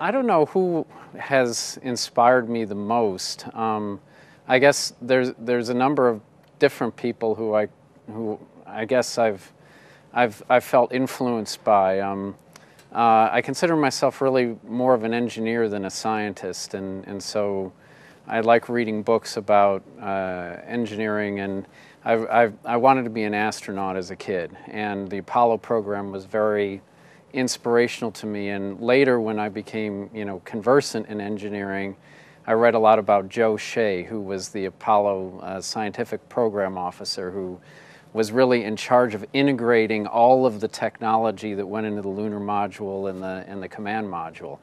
I don't know who has inspired me the most. Um, I guess there's there's a number of different people who I who I guess I've I've I've felt influenced by. Um, uh, I consider myself really more of an engineer than a scientist, and and so I like reading books about uh, engineering, and I I wanted to be an astronaut as a kid, and the Apollo program was very inspirational to me. And later, when I became you know conversant in engineering, I read a lot about Joe Shea, who was the Apollo uh, scientific program officer, who was really in charge of integrating all of the technology that went into the lunar module and the and the command module.